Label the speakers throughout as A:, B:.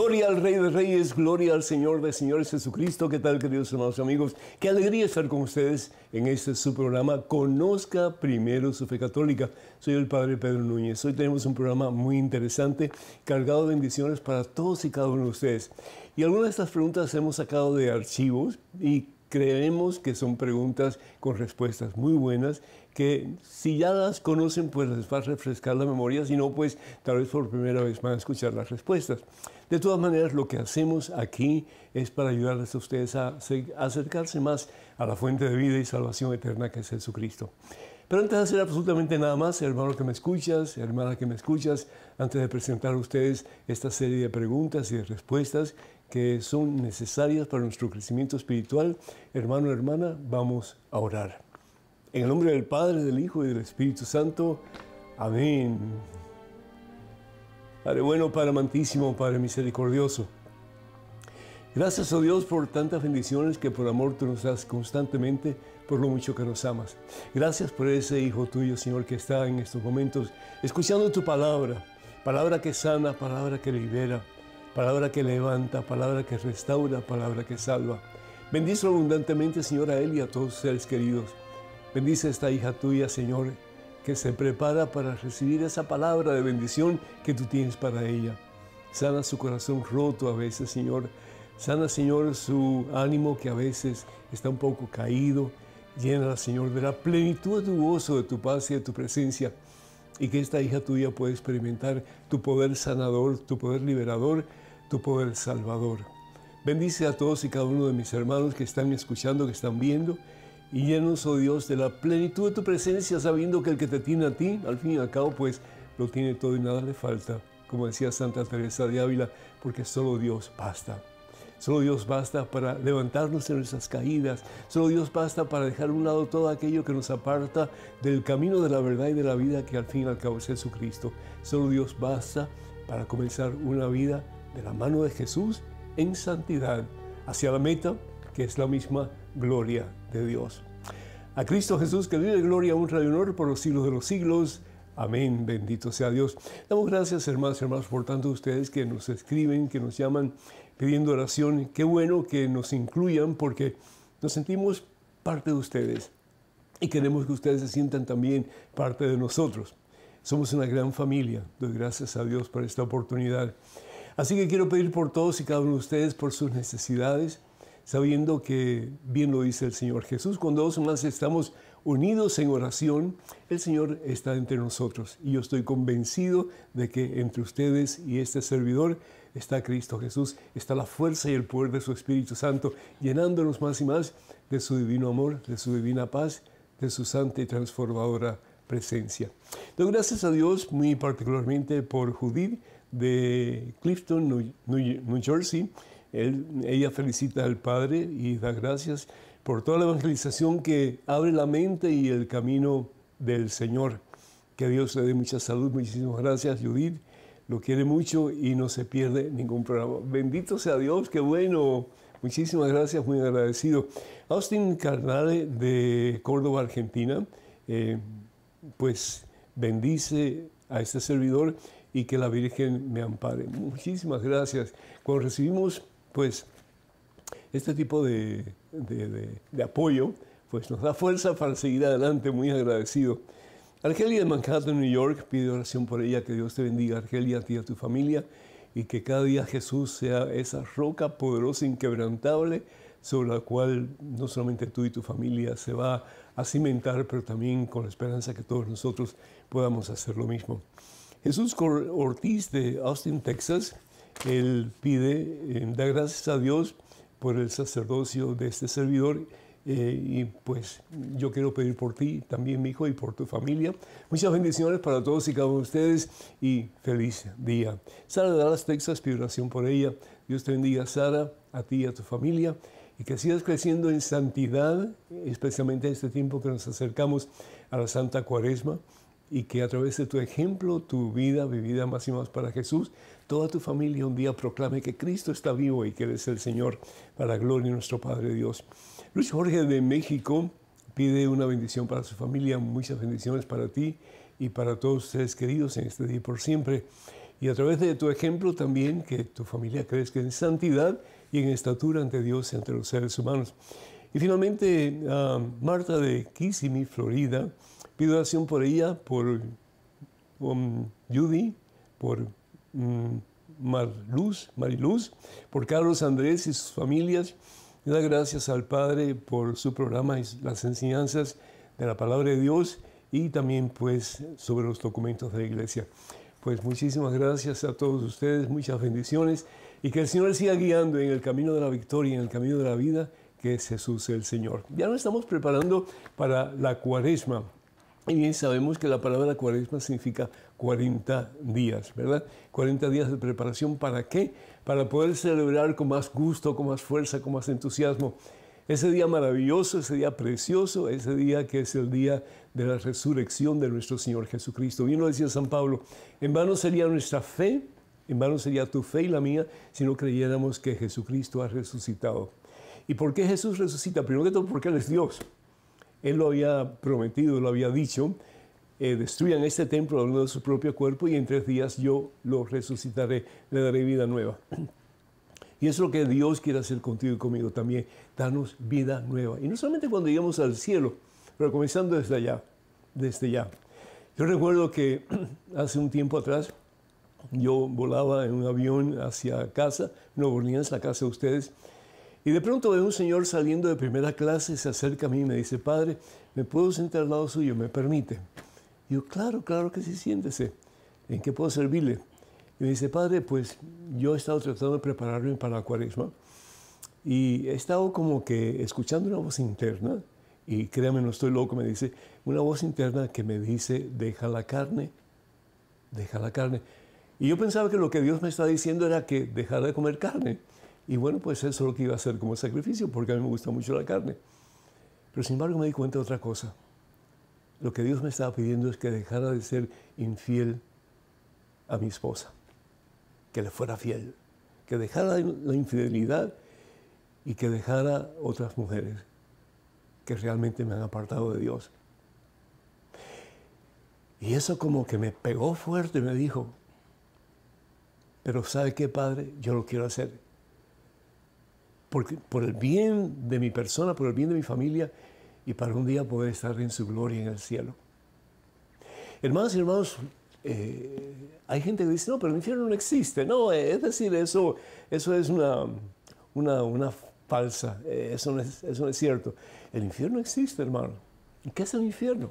A: Gloria al Rey de Reyes, gloria al Señor de Señores Jesucristo. ¿Qué tal, queridos hermanos y amigos? Qué alegría estar con ustedes en este su programa. Conozca primero su fe católica. Soy el Padre Pedro Núñez. Hoy tenemos un programa muy interesante, cargado de bendiciones para todos y cada uno de ustedes. Y algunas de estas preguntas hemos sacado de archivos y creemos que son preguntas con respuestas muy buenas que si ya las conocen pues les va a refrescar la memoria, si no pues tal vez por primera vez van a escuchar las respuestas. De todas maneras, lo que hacemos aquí es para ayudarles a ustedes a, acercarse más a la fuente de vida y salvación eterna que es Jesucristo. Pero antes de hacer absolutamente nada más, hermano que me escuchas, hermana que me escuchas, antes de presentar a ustedes esta serie de preguntas y de respuestas que son necesarias para nuestro crecimiento espiritual, hermano, y hermana, vamos a orar. En el nombre del Padre, del Hijo y del Espíritu Santo. Amén. Padre bueno, Padre amantísimo, Padre misericordioso. Gracias, oh Dios, por tantas bendiciones que por amor tú nos das constantemente, por lo mucho que nos amas. Gracias por ese Hijo tuyo, Señor, que está en estos momentos escuchando tu palabra, palabra que sana, palabra que libera, palabra que levanta, palabra que restaura, palabra que salva. Bendice abundantemente, Señor, a él y a todos sus seres queridos. Bendice a esta hija tuya, Señor, que se prepara para recibir esa palabra de bendición que tú tienes para ella. Sana su corazón roto a veces, Señor. Sana, Señor, su ánimo que a veces está un poco caído. Llena, Señor, de la plenitud de tu gozo, de tu paz y de tu presencia. Y que esta hija tuya pueda experimentar tu poder sanador, tu poder liberador, tu poder salvador. Bendice a todos y cada uno de mis hermanos que están escuchando, que están viendo y llenos, oh Dios, de la plenitud de tu presencia, sabiendo que el que te tiene a ti, al fin y al cabo, pues lo tiene todo y nada le falta, como decía Santa Teresa de Ávila, porque solo Dios basta. Solo Dios basta para levantarnos en nuestras caídas. Solo Dios basta para dejar a un lado todo aquello que nos aparta del camino de la verdad y de la vida que al fin y al cabo es Jesucristo. Solo Dios basta para comenzar una vida de la mano de Jesús en santidad hacia la meta que es la misma gloria de Dios. A Cristo Jesús que vive gloria, honra y honor por los siglos de los siglos. Amén, bendito sea Dios. Damos gracias, hermanos y hermanos, por tanto ustedes que nos escriben, que nos llaman pidiendo oración. Qué bueno que nos incluyan porque nos sentimos parte de ustedes y queremos que ustedes se sientan también parte de nosotros. Somos una gran familia. Doy gracias a Dios por esta oportunidad. Así que quiero pedir por todos y cada uno de ustedes, por sus necesidades, sabiendo que bien lo dice el Señor Jesús, cuando dos más estamos unidos en oración, el Señor está entre nosotros. Y yo estoy convencido de que entre ustedes y este servidor está Cristo Jesús, está la fuerza y el poder de su Espíritu Santo, llenándonos más y más de su divino amor, de su divina paz, de su santa y transformadora presencia. Doy gracias a Dios muy particularmente por Judith de Clifton, New Jersey ella felicita al Padre y da gracias por toda la evangelización que abre la mente y el camino del Señor. Que Dios le dé mucha salud. Muchísimas gracias, Judith. Lo quiere mucho y no se pierde ningún programa. Bendito sea Dios, qué bueno. Muchísimas gracias, muy agradecido. Austin Carnale de Córdoba, Argentina, eh, pues bendice a este servidor y que la Virgen me ampare. Muchísimas gracias. Cuando recibimos pues este tipo de, apoyo pues nos da fuerza para seguir adelante, muy agradecido. Argelia de Manhattan, New York, pide oración por ella, que Dios te bendiga, Argelia, a ti y a tu familia, y que cada día Jesús sea esa roca poderosa, inquebrantable, sobre la cual no solamente tú y tu familia se va a cimentar, pero también con la esperanza que todos nosotros podamos hacer lo mismo. Jesús Ortiz de Austin, Texas, él pide, eh, da gracias a Dios por el sacerdocio de este servidor. Eh, y pues yo quiero pedir por ti, también mi hijo, y por tu familia. Muchas bendiciones para todos y cada uno de ustedes y feliz día. Sara de Dallas, Texas, pido oración por ella. Dios te bendiga, Sara, a ti y a tu familia. Y que sigas creciendo en santidad, especialmente en este tiempo que nos acercamos a la Santa Cuaresma y que a través de tu ejemplo, tu vida vivida más y más para Jesús, toda tu familia un día proclame que Cristo está vivo y que eres el Señor para la gloria de nuestro Padre Dios. Luis Jorge de México pide una bendición para su familia, muchas bendiciones para ti y para todos ustedes queridos en este día y por siempre. Y a través de tu ejemplo también que tu familia crezca en santidad y en estatura ante Dios y ante los seres humanos. Y finalmente, ah, Marta de Kissimmee, Florida, Pido oración por ella, por um, Judy, por mm, Marluz, Mariluz, por Carlos Andrés y sus familias. Y da gracias al Padre por su programa y las enseñanzas de la palabra de Dios y también pues sobre los documentos de la iglesia. Pues muchísimas gracias a todos ustedes, muchas bendiciones y que el Señor siga guiando en el camino de la victoria, y en el camino de la vida, que es Jesús el Señor. Ya nos estamos preparando para la cuaresma, y sabemos que la palabra cuaresma significa 40 días, ¿verdad? 40 días de preparación para qué? Para poder celebrar con más gusto, con más fuerza, con más entusiasmo. Ese día maravilloso, ese día precioso, ese día que es el día de la resurrección de nuestro Señor Jesucristo. Bien lo decía San Pablo, en vano sería nuestra fe, en vano sería tu fe y la mía si no creyéramos que Jesucristo ha resucitado. ¿Y por qué Jesús resucita? Primero que todo porque Él es Dios. Él lo había prometido, lo había dicho, eh, destruyan este templo hablando de su propio cuerpo y en tres días yo lo resucitaré, le daré vida nueva. Y es lo que Dios quiere hacer contigo y conmigo también, darnos vida nueva. Y no solamente cuando llegamos al cielo, pero comenzando desde allá, desde ya. Yo recuerdo que hace un tiempo atrás yo volaba en un avión hacia casa, volvían Orleans, la casa de ustedes, y de pronto veo un señor saliendo de primera clase, se acerca a mí y me dice, padre, ¿me puedo sentar al lado suyo? ¿Me permite? Y yo, claro, claro que sí, siéntese. ¿En qué puedo servirle? Y me dice, padre, pues yo he estado tratando de prepararme para la cuaresma y he estado como que escuchando una voz interna, y créame, no estoy loco, me dice, una voz interna que me dice, deja la carne, deja la carne. Y yo pensaba que lo que Dios me estaba diciendo era que dejar de comer carne. Y bueno, pues eso es lo que iba a hacer como sacrificio, porque a mí me gusta mucho la carne. Pero sin embargo me di cuenta de otra cosa. Lo que Dios me estaba pidiendo es que dejara de ser infiel a mi esposa, que le fuera fiel, que dejara la infidelidad y que dejara otras mujeres que realmente me han apartado de Dios. Y eso como que me pegó fuerte, y me dijo, pero ¿sabe qué, padre? Yo lo quiero hacer por, el bien de mi persona, por el bien de mi familia y para un día poder estar en su gloria en el cielo. Hermanos y hermanos, eh, hay gente que dice, no, pero el infierno no existe. No, eh, es decir, eso, eso es una, una, una falsa, eh, eso, no es, eso no es cierto. El infierno existe, hermano. ¿Y qué es el infierno?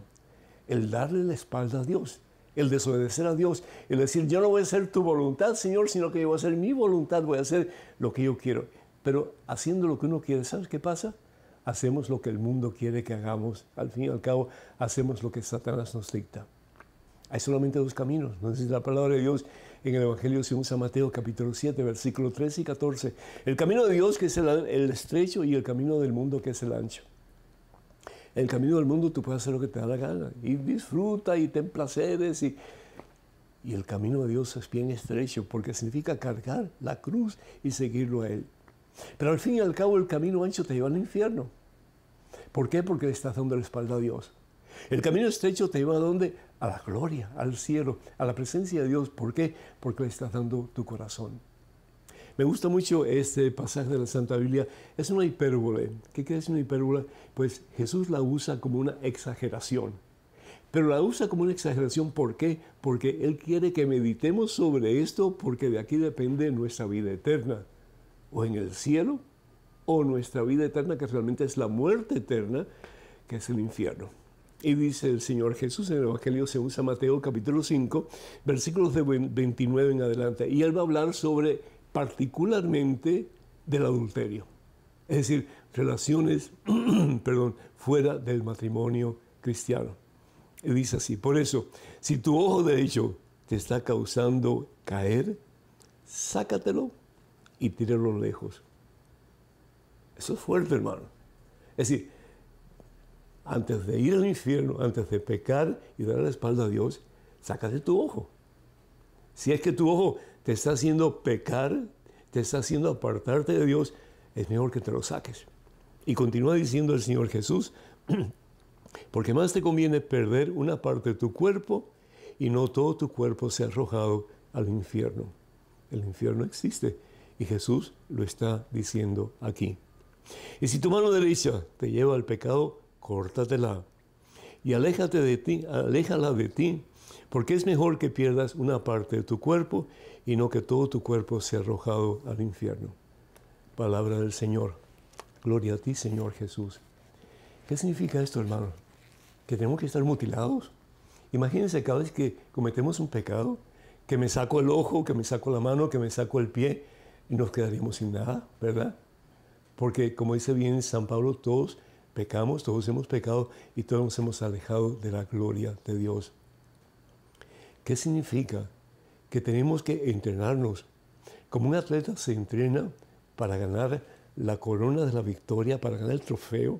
A: El darle la espalda a Dios, el desobedecer a Dios, el decir, yo no voy a hacer tu voluntad, Señor, sino que yo voy a hacer mi voluntad, voy a hacer lo que yo quiero pero haciendo lo que uno quiere, ¿sabes qué pasa? Hacemos lo que el mundo quiere que hagamos. Al fin y al cabo, hacemos lo que Satanás nos dicta. Hay solamente dos caminos. Nos la palabra de Dios en el Evangelio según San Mateo, capítulo 7, versículo 13 y 14. El camino de Dios, que es el, estrecho, y el camino del mundo, que es el ancho el camino del mundo tú puedes hacer lo que te da la gana y disfruta y ten placeres y, y el camino de Dios es bien estrecho porque significa cargar la cruz y seguirlo a Él. Pero al fin y al cabo el camino ancho te lleva al infierno. ¿Por qué? Porque le estás dando la espalda a Dios. El camino estrecho te lleva a dónde? A la gloria, al cielo, a la presencia de Dios. ¿Por qué? Porque le estás dando tu corazón. Me gusta mucho este pasaje de la Santa Biblia. Es una hipérbole. ¿Qué quiere decir una hipérbole? Pues Jesús la usa como una exageración. Pero la usa como una exageración, ¿por qué? Porque Él quiere que meditemos sobre esto porque de aquí depende nuestra vida eterna o en el cielo o nuestra vida eterna, que realmente es la muerte eterna, que es el infierno. Y dice el Señor Jesús en el Evangelio según San Mateo capítulo 5, versículos de 29 en adelante. Y él va a hablar sobre particularmente del adulterio. Es decir, relaciones, perdón, fuera del matrimonio cristiano. Y dice así, por eso, si tu ojo de derecho te está causando caer, sácatelo y tirarlo lejos. Eso es fuerte, hermano. Es decir, antes de ir al infierno, antes de pecar y dar la espalda a Dios, sácate tu ojo. Si es que tu ojo te está haciendo pecar, te está haciendo apartarte de Dios, es mejor que te lo saques. Y continúa diciendo el Señor Jesús, porque más te conviene perder una parte de tu cuerpo y no todo tu cuerpo sea arrojado al infierno. El infierno existe y Jesús lo está diciendo aquí. Y si tu mano derecha te lleva al pecado, córtatela. Y aléjate de ti, aléjala de ti, porque es mejor que pierdas una parte de tu cuerpo y no que todo tu cuerpo sea arrojado al infierno. Palabra del Señor. Gloria a ti, Señor Jesús. ¿Qué significa esto, hermano? ¿Que tenemos que estar mutilados? Imagínense cada vez que cometemos un pecado, que me saco el ojo, que me saco la mano, que me saco el pie, y nos quedaríamos sin nada, ¿verdad? Porque como dice bien San Pablo, todos pecamos, todos hemos pecado y todos nos hemos alejado de la gloria de Dios. ¿Qué significa? Que tenemos que entrenarnos. Como un atleta se entrena para ganar la corona de la victoria, para ganar el trofeo,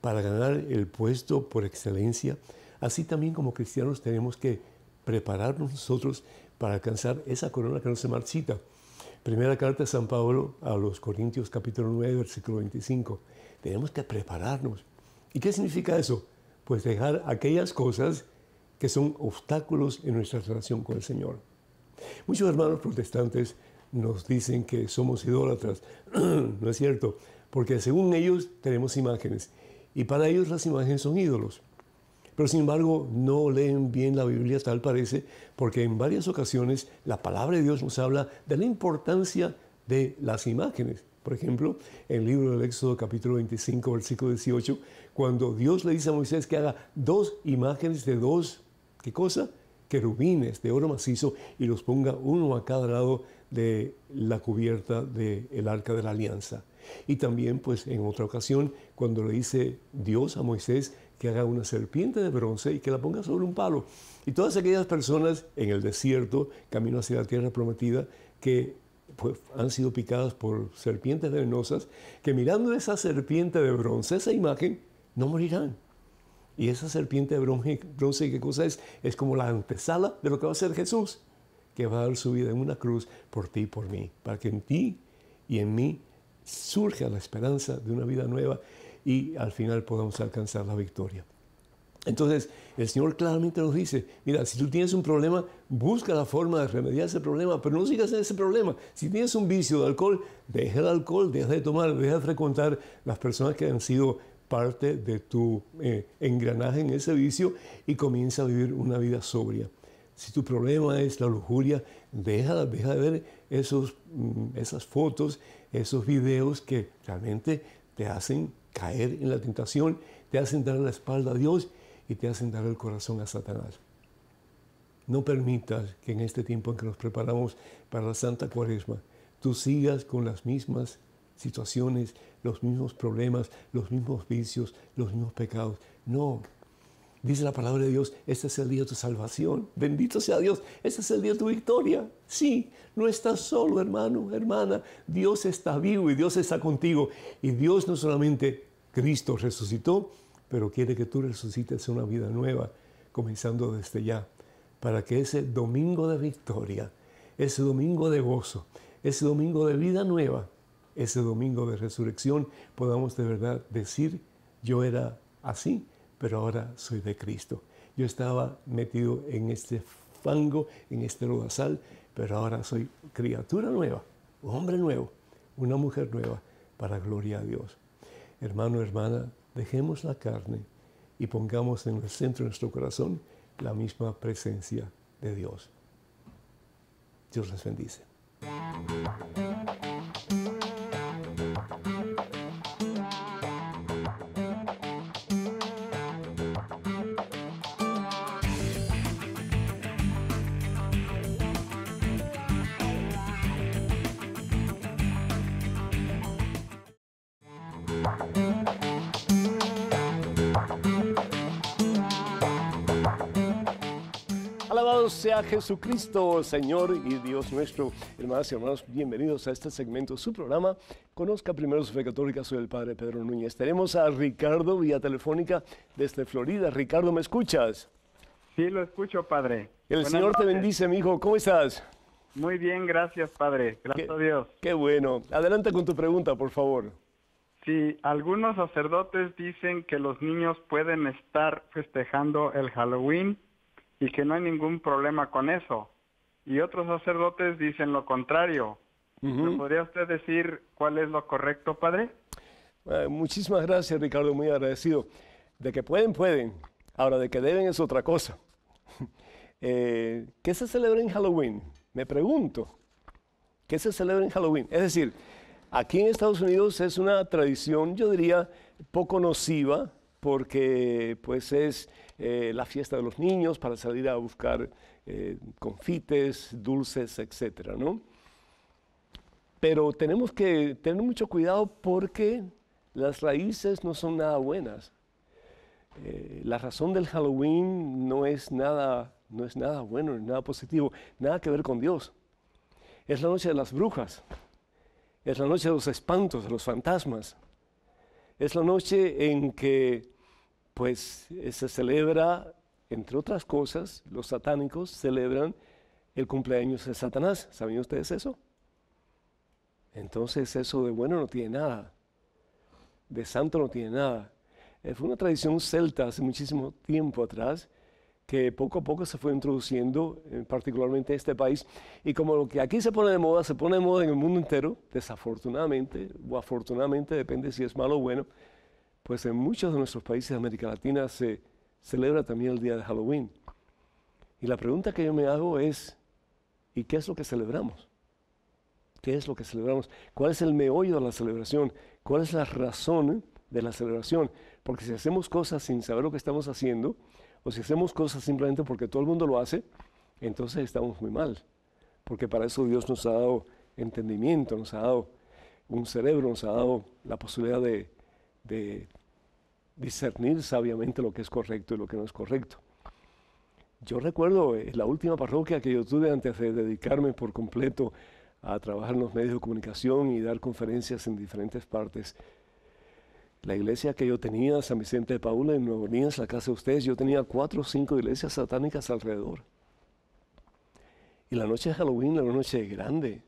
A: para ganar el puesto por excelencia. Así también como cristianos tenemos que prepararnos nosotros para alcanzar esa corona que no se marchita, Primera carta de San Pablo a los Corintios capítulo 9, versículo 25. Tenemos que prepararnos. ¿Y qué significa eso? Pues dejar aquellas cosas que son obstáculos en nuestra relación con el Señor. Muchos hermanos protestantes nos dicen que somos idólatras. no es cierto, porque según ellos tenemos imágenes y para ellos las imágenes son ídolos pero sin embargo no leen bien la Biblia, tal parece, porque en varias ocasiones la palabra de Dios nos habla de la importancia de las imágenes. Por ejemplo, en el libro del Éxodo capítulo 25, versículo 18, cuando Dios le dice a Moisés que haga dos imágenes de dos, ¿qué cosa? Querubines de oro macizo y los ponga uno a cada lado de la cubierta del arca de la alianza. Y también, pues, en otra ocasión, cuando le dice Dios a Moisés que haga una serpiente de bronce y que la ponga sobre un palo. Y todas aquellas personas en el desierto, camino hacia la tierra prometida, que pues, han sido picadas por serpientes venenosas, que mirando esa serpiente de bronce, esa imagen, no morirán. Y esa serpiente de bronce, bronce ¿qué cosa es? Es como la antesala de lo que va a ser Jesús, que va a dar su vida en una cruz por ti y por mí, para que en ti y en mí surja la esperanza de una vida nueva y al final podamos alcanzar la victoria. Entonces, el Señor claramente nos dice, mira, si tú tienes un problema, busca la forma de remediar ese problema, pero no sigas en ese problema. Si tienes un vicio de alcohol, deja el alcohol, deja de tomar, deja de frecuentar las personas que han sido parte de tu eh, engranaje en ese vicio y comienza a vivir una vida sobria. Si tu problema es la lujuria, deja, deja de ver esos, mm, esas fotos, esos videos que realmente te hacen caer en la tentación, te hacen dar la espalda a Dios y te hacen dar el corazón a Satanás. No permitas que en este tiempo en que nos preparamos para la Santa Cuaresma, tú sigas con las mismas situaciones, los mismos problemas, los mismos vicios, los mismos pecados. No, Dice la palabra de Dios, este es el día de tu salvación. Bendito sea Dios, este es el día de tu victoria. Sí, no estás solo, hermano, hermana. Dios está vivo y Dios está contigo. Y Dios no solamente Cristo resucitó, pero quiere que tú resucites una vida nueva, comenzando desde ya, para que ese domingo de victoria, ese domingo de gozo, ese domingo de vida nueva, ese domingo de resurrección, podamos de verdad decir, yo era así pero ahora soy de Cristo. Yo estaba metido en este fango, en este lodazal, pero ahora soy criatura nueva, hombre nuevo, una mujer nueva, para gloria a Dios. Hermano, hermana, dejemos la carne y pongamos en el centro de nuestro corazón la misma presencia de Dios. Dios les bendice. Jesucristo, Señor y Dios nuestro. Hermanas y hermanos, bienvenidos a este segmento, de su programa. Conozca primero su fe católica, soy el Padre Pedro Núñez. Tenemos a Ricardo vía telefónica desde Florida. Ricardo, ¿me escuchas? Sí, lo escucho, Padre. El Señor te bendice, mi hijo. ¿Cómo estás? Muy bien, gracias, Padre. Gracias a Dios. Qué bueno. Adelante con tu pregunta, por favor. Si algunos sacerdotes dicen que los niños pueden
B: estar festejando el Halloween y que no hay ningún problema con eso. Y otros sacerdotes dicen lo contrario. ¿Me ¿Podría usted decir cuál
A: es lo correcto, padre? Eh, muchísimas gracias, Ricardo, muy agradecido. De que pueden, pueden. Ahora, de que deben es otra cosa. Eh, ¿Qué se celebra en Halloween? Me pregunto. ¿Qué se celebra en Halloween? Es decir, aquí en Estados Unidos es una tradición, yo diría, poco nociva, porque pues es eh, la fiesta de los niños para salir a buscar eh, confites, dulces, etcétera, Pero tenemos que tener mucho cuidado porque las raíces no son nada buenas. Eh, la razón del Halloween no es nada, no es nada bueno, nada positivo, nada que ver con Dios. Es la noche de las brujas, es la noche de los espantos, de los fantasmas. Es la noche en que pues se celebra, entre otras cosas, los satánicos celebran el cumpleaños de Satanás. ¿Saben ustedes eso? Entonces eso de bueno no tiene nada, de santo no tiene nada. Eh, fue una tradición celta hace muchísimo tiempo atrás que poco a poco se fue introduciendo, eh, particularmente en este país. Y como lo que aquí se pone de moda, se pone de moda en el mundo entero, desafortunadamente o afortunadamente, depende si es malo o bueno, pues en muchos de nuestros países de América Latina se celebra también el día de Halloween. Y la pregunta que yo me hago es, ¿y qué es lo que celebramos? ¿Qué es lo que celebramos? ¿Cuál es el meollo de la celebración? ¿Cuál es la razón de la celebración? Porque si hacemos cosas sin saber lo que estamos haciendo, o si hacemos cosas simplemente porque todo el mundo lo hace, entonces estamos muy mal. Porque para eso Dios nos ha dado entendimiento, nos ha dado un cerebro, nos ha dado la posibilidad de, de discernir sabiamente lo que es correcto y lo que no es correcto. Yo recuerdo eh, la última parroquia que yo tuve antes de dedicarme por completo a trabajar en los medios de comunicación y dar conferencias en diferentes partes. La iglesia que yo tenía, San Vicente de Paula, en Nueva Orleans, la casa de ustedes, yo tenía cuatro o cinco iglesias satánicas alrededor. Y la noche de Halloween era una noche grande.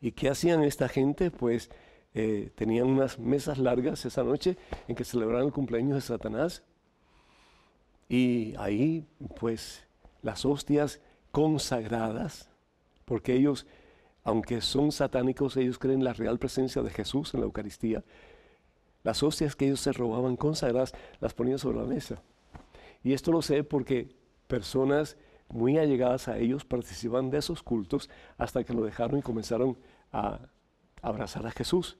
A: ¿Y qué hacían esta gente? Pues eh, tenían unas mesas largas esa noche en que celebraron el cumpleaños de Satanás. Y ahí, pues, las hostias consagradas, porque ellos, aunque son satánicos, ellos creen la real presencia de Jesús en la Eucaristía. Las hostias que ellos se robaban consagradas las ponían sobre la mesa. Y esto lo sé porque personas muy allegadas a ellos participaban de esos cultos hasta que lo dejaron y comenzaron a abrazar a Jesús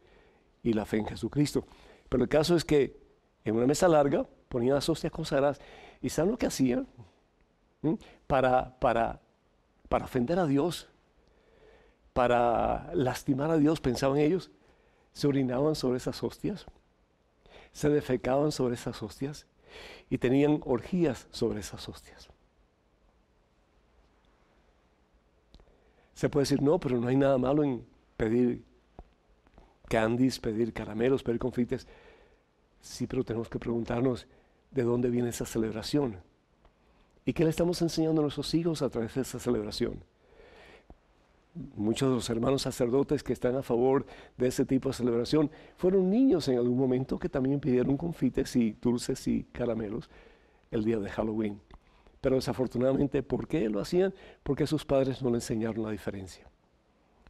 A: y la fe en Jesucristo. Pero el caso es que en una mesa larga ponían las hostias consagradas. ¿Y saben lo que hacían? ¿Mm? Para, para, para ofender a Dios, para lastimar a Dios, pensaban ellos, se orinaban sobre esas hostias, se defecaban sobre esas hostias y tenían orgías sobre esas hostias. Se puede decir, no, pero no hay nada malo en pedir candies, pedir caramelos, pedir confites. Sí, pero tenemos que preguntarnos de dónde viene esa celebración. ¿Y qué le estamos enseñando a nuestros hijos a través de esa celebración? Muchos de los hermanos sacerdotes que están a favor de ese tipo de celebración fueron niños en algún momento que también pidieron confites y dulces y caramelos el día de Halloween. Pero desafortunadamente, ¿por qué lo hacían? Porque sus padres no le enseñaron la diferencia.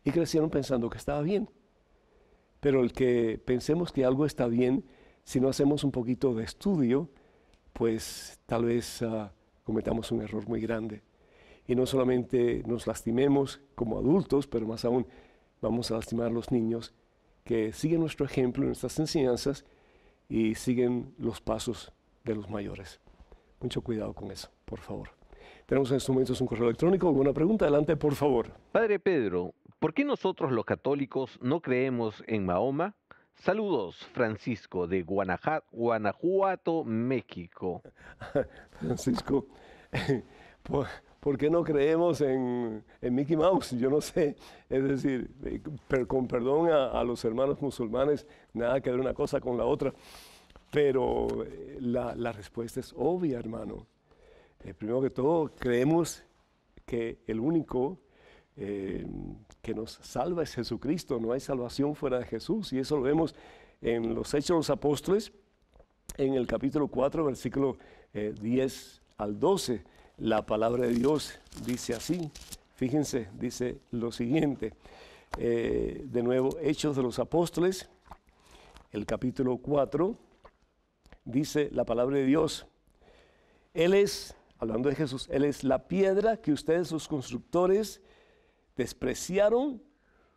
A: Y crecieron pensando que estaba bien. Pero el que pensemos que algo está bien, si no hacemos un poquito de estudio, pues tal vez ah, cometamos un error muy grande. Y no solamente nos lastimemos como adultos, pero más aún vamos a lastimar a los niños que siguen nuestro ejemplo, nuestras enseñanzas y siguen los pasos de los mayores. Mucho cuidado con eso, por favor. Tenemos en estos momentos un correo electrónico. ¿Alguna pregunta? Adelante, por favor. Padre Pedro, ¿por qué nosotros los católicos no creemos en Mahoma? Saludos, Francisco, de Guanajuato, México. Francisco, ¿por, qué no creemos en, Mickey Mouse? Yo no sé. Es decir, con perdón a, los hermanos musulmanes, nada que ver una cosa con la otra. Pero eh, la, respuesta es obvia, hermano. Eh, primero que todo, creemos que el único eh, que nos salva es Jesucristo, no hay salvación fuera de Jesús, y eso lo vemos en los Hechos de los Apóstoles, en el capítulo 4, versículo 10 eh, al 12. La palabra de Dios dice así, fíjense, dice lo siguiente, de nuevo, Hechos de los Apóstoles, el capítulo 4, dice la palabra de Dios, Él es hablando de Jesús, Él es la piedra que ustedes los constructores despreciaron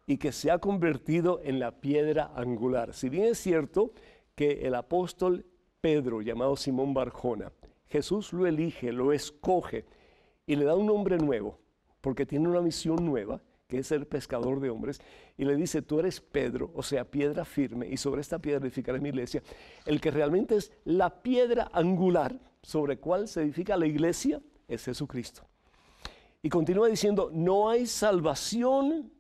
A: y que se ha convertido en la piedra angular. Si bien es cierto que el apóstol Pedro, llamado Simón Barjona, Jesús lo elige, lo escoge y le da un nombre nuevo, porque tiene una misión nueva, que es ser pescador de hombres, y le dice, tú eres Pedro, o sea, piedra firme, y sobre esta piedra edificaré mi iglesia. El que realmente es la piedra angular, sobre cuál se edifica la iglesia es Jesucristo. Y continúa diciendo, no hay salvación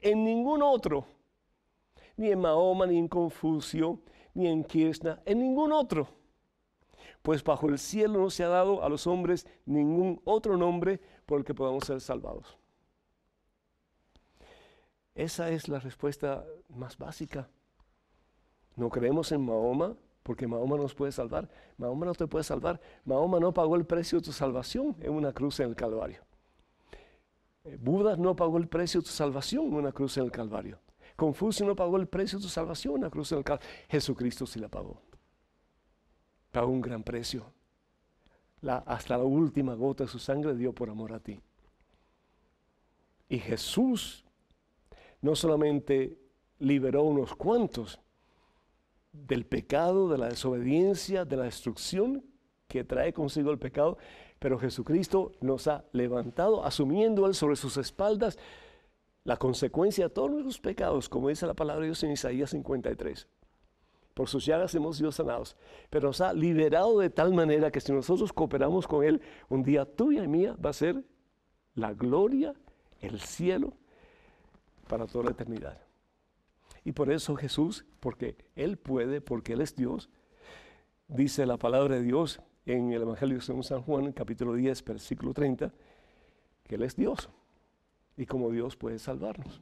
A: en ningún otro, ni en Mahoma, ni en Confucio, ni en Kirchner, en ningún otro. Pues bajo el cielo no se ha dado a los hombres ningún otro nombre por el que podamos ser salvados. Esa es la respuesta más básica. No creemos en Mahoma, porque Mahoma nos puede salvar, Mahoma no te puede salvar, Mahoma no pagó el precio de tu salvación en una cruz en el Calvario. Eh, Buda no pagó el precio de tu salvación en una cruz en el Calvario. Confucio no pagó el precio de tu salvación en una cruz en el Calvario. Jesucristo sí la pagó. Pagó un gran precio. hasta la última gota de su sangre dio por amor a ti. Y Jesús no solamente liberó unos cuantos, del pecado, de la desobediencia, de la destrucción que trae consigo el pecado, pero Jesucristo nos ha levantado, asumiendo Él sobre sus espaldas la consecuencia de todos nuestros pecados, como dice la palabra de Dios en Isaías 53. Por sus llagas hemos sido sanados, pero nos ha liberado de tal manera que si nosotros cooperamos con Él, un día tuya y mía va a ser la gloria, el cielo, para toda la eternidad. Y por eso Jesús, porque Él puede, porque Él es Dios, dice la palabra de Dios en el Evangelio según San Juan, capítulo 10, versículo 30, que Él es Dios. Y como Dios puede salvarnos.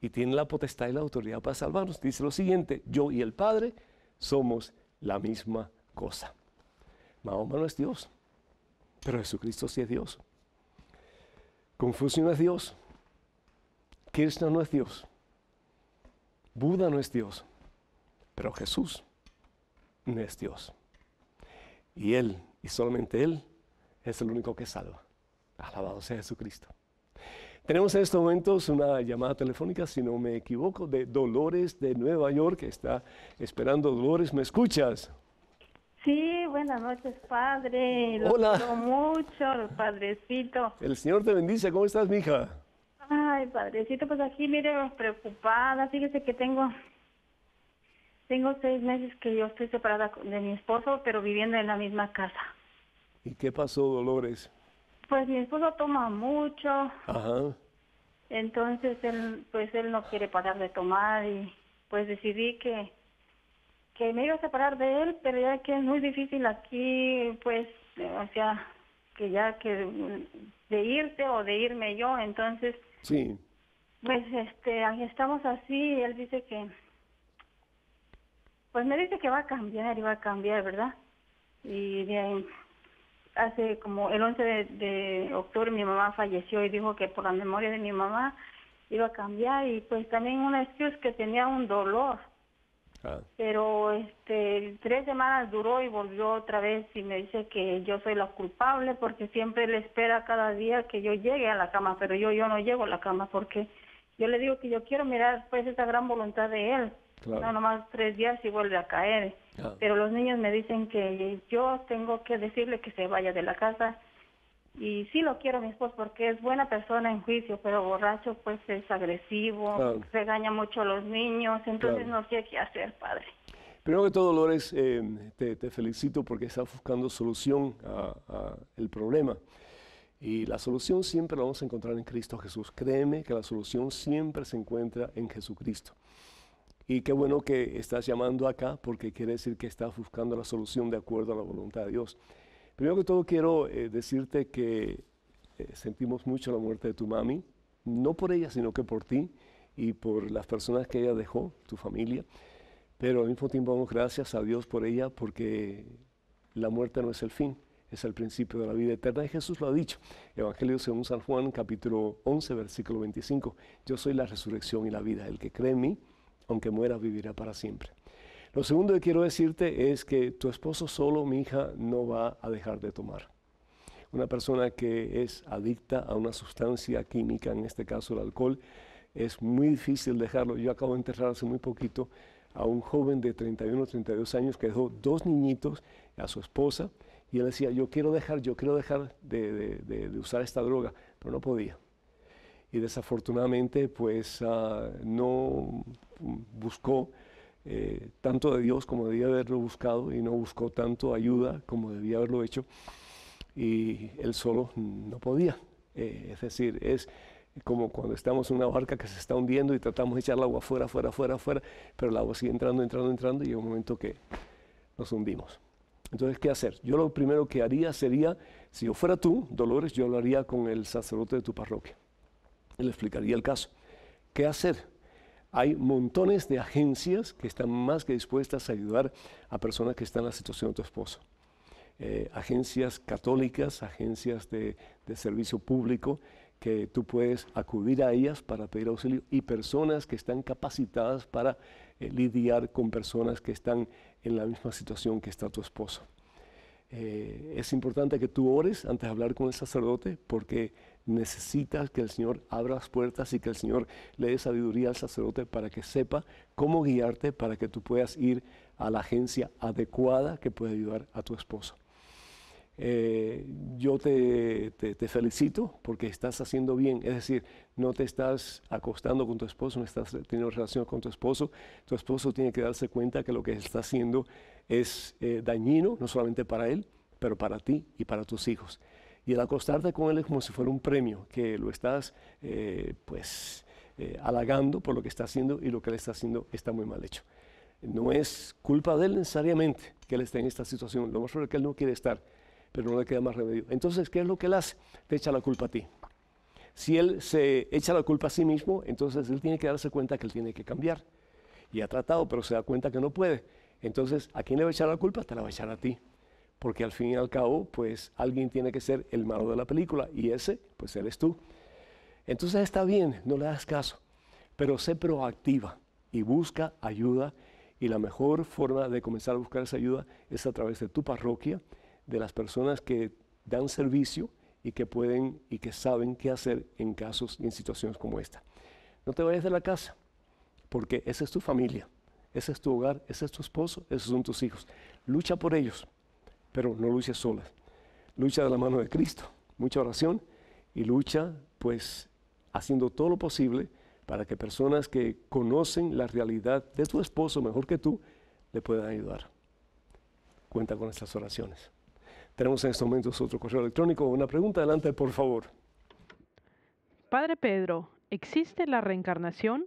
A: Y tiene la potestad y la autoridad para salvarnos. Dice lo siguiente, yo y el Padre somos la misma cosa. Mahoma no es Dios, pero Jesucristo sí es Dios. Confucio no es Dios. Kirchner no es Dios. Buda no es Dios, pero Jesús no es Dios. Y Él, y solamente Él, es el único que salva. Alabado sea Jesucristo. Tenemos en estos momentos una llamada telefónica, si no me equivoco, de Dolores de Nueva York, que está esperando. Dolores, ¿me escuchas?
B: Sí, buenas noches, padre. Lo Hola. mucho, padrecito.
A: El Señor te bendice. ¿Cómo estás, mija?
B: Ay, padrecito, pues aquí mire, preocupada, fíjese que tengo tengo seis meses que yo estoy separada de mi esposo, pero viviendo en la misma casa.
A: ¿Y qué pasó, Dolores?
B: Pues mi esposo toma mucho.
A: Ajá.
B: Entonces él, pues él no quiere parar de tomar y pues decidí que que me iba a separar de él, pero ya que es muy difícil aquí, pues, o sea, que ya que de irte o de irme yo, entonces Sí. Pues este, ahí estamos así él dice que, pues me dice que va a cambiar iba a cambiar, ¿verdad? Y de hace como el 11 de, octubre mi mamá falleció y dijo que por la memoria de mi mamá iba a cambiar y pues también una excusa que tenía un dolor Ah. Pero este, tres semanas duró y volvió otra vez y me dice que yo soy la culpable porque siempre le espera cada día que yo llegue a la cama, pero yo, yo no llego a la cama porque yo le digo que yo quiero mirar pues esa gran voluntad de él. No, nomás tres días y vuelve a caer. Ah. Pero los niños me dicen que yo tengo que decirle que se vaya de la casa y sí lo quiero mi esposo porque es buena persona en juicio, pero borracho pues es agresivo, regaña mucho a los niños, entonces no sé qué hacer, padre.
A: Primero que todo, Dolores, eh, te, te, felicito porque estás buscando solución al problema. Y la solución siempre la vamos a encontrar en Cristo Jesús. Créeme que la solución siempre se encuentra en Jesucristo. Y qué bueno que estás llamando acá porque quiere decir que estás buscando la solución de acuerdo a la voluntad de Dios. Primero que todo quiero eh, decirte que eh, sentimos mucho la muerte de tu mami, no por ella, sino que por ti y por las personas que ella dejó, tu familia. Pero al mismo tiempo damos gracias a Dios por ella porque la muerte no es el fin, es el principio de la vida eterna. Y Jesús lo ha dicho. Evangelio según San Juan, capítulo 11, versículo 25. Yo soy la resurrección y la vida. El que cree en mí, aunque muera, vivirá para siempre. Lo segundo que quiero decirte es que tu esposo solo, mi hija, no va a dejar de tomar. Una persona que es adicta a una sustancia química, en este caso el alcohol, es muy difícil dejarlo. Yo acabo de enterrar hace muy poquito a un joven de 31 o 32 años que dejó dos niñitos a su esposa y él decía, yo quiero dejar, yo quiero dejar de, usar esta droga, pero no podía. Y desafortunadamente, pues ah, no buscó eh, tanto de Dios como debía haberlo buscado y no buscó tanto ayuda como debía haberlo hecho y él solo no podía. Eh, es decir, es como cuando estamos en una barca que se está hundiendo y tratamos de echar el agua fuera, fuera, fuera, fuera, pero el agua sigue entrando, entrando, entrando y llega un momento que nos hundimos. Entonces, ¿qué hacer? Yo lo primero que haría sería, si yo fuera tú, Dolores, yo lo haría con el sacerdote de tu parroquia. Y le explicaría el caso. ¿Qué hacer? Hay montones de agencias que están más que dispuestas a ayudar a personas que están en la situación de tu esposo. Eh, agencias católicas, agencias de, servicio público, que tú puedes acudir a ellas para pedir auxilio y personas que están capacitadas para eh, lidiar con personas que están en la misma situación que está tu esposo. Eh, es importante que tú ores antes de hablar con el sacerdote porque necesitas que el Señor abra las puertas y que el Señor le dé sabiduría al sacerdote para que sepa cómo guiarte para que tú puedas ir a la agencia adecuada que puede ayudar a tu esposo. Eh, yo te, te, felicito porque estás haciendo bien, es decir, no te estás acostando con tu esposo, no estás teniendo relación con tu esposo, tu esposo tiene que darse cuenta que lo que está haciendo es eh, dañino, no solamente para él, pero para ti y para tus hijos. Y el acostarte con él es como si fuera un premio, que lo estás, eh, pues, eh, halagando por lo que está haciendo y lo que él está haciendo está muy mal hecho. No es culpa de él necesariamente que él esté en esta situación. Lo más probable es que él no quiere estar, pero no le queda más remedio. Entonces, ¿qué es lo que él hace? Te echa la culpa a ti. Si él se echa la culpa a sí mismo, entonces él tiene que darse cuenta que él tiene que cambiar. Y ha tratado, pero se da cuenta que no puede. Entonces, ¿a quién le va a echar la culpa? Te la va a echar a ti. Porque al fin y al cabo, pues alguien tiene que ser el malo de la película y ese, pues eres tú. Entonces está bien, no le das caso, pero sé proactiva y busca ayuda. Y la mejor forma de comenzar a buscar esa ayuda es a través de tu parroquia, de las personas que dan servicio y que pueden y que saben qué hacer en casos y en situaciones como esta. No te vayas de la casa, porque esa es tu familia ese es tu hogar, ese es tu esposo, esos son tus hijos. Lucha por ellos, pero no luches sola. Lucha de la mano de Cristo, mucha oración y lucha pues haciendo todo lo posible para que personas que conocen la realidad de tu esposo mejor que tú le puedan ayudar. Cuenta con estas oraciones. Tenemos en estos momentos otro correo electrónico. Una pregunta, adelante, por favor.
C: Padre Pedro, ¿existe la reencarnación?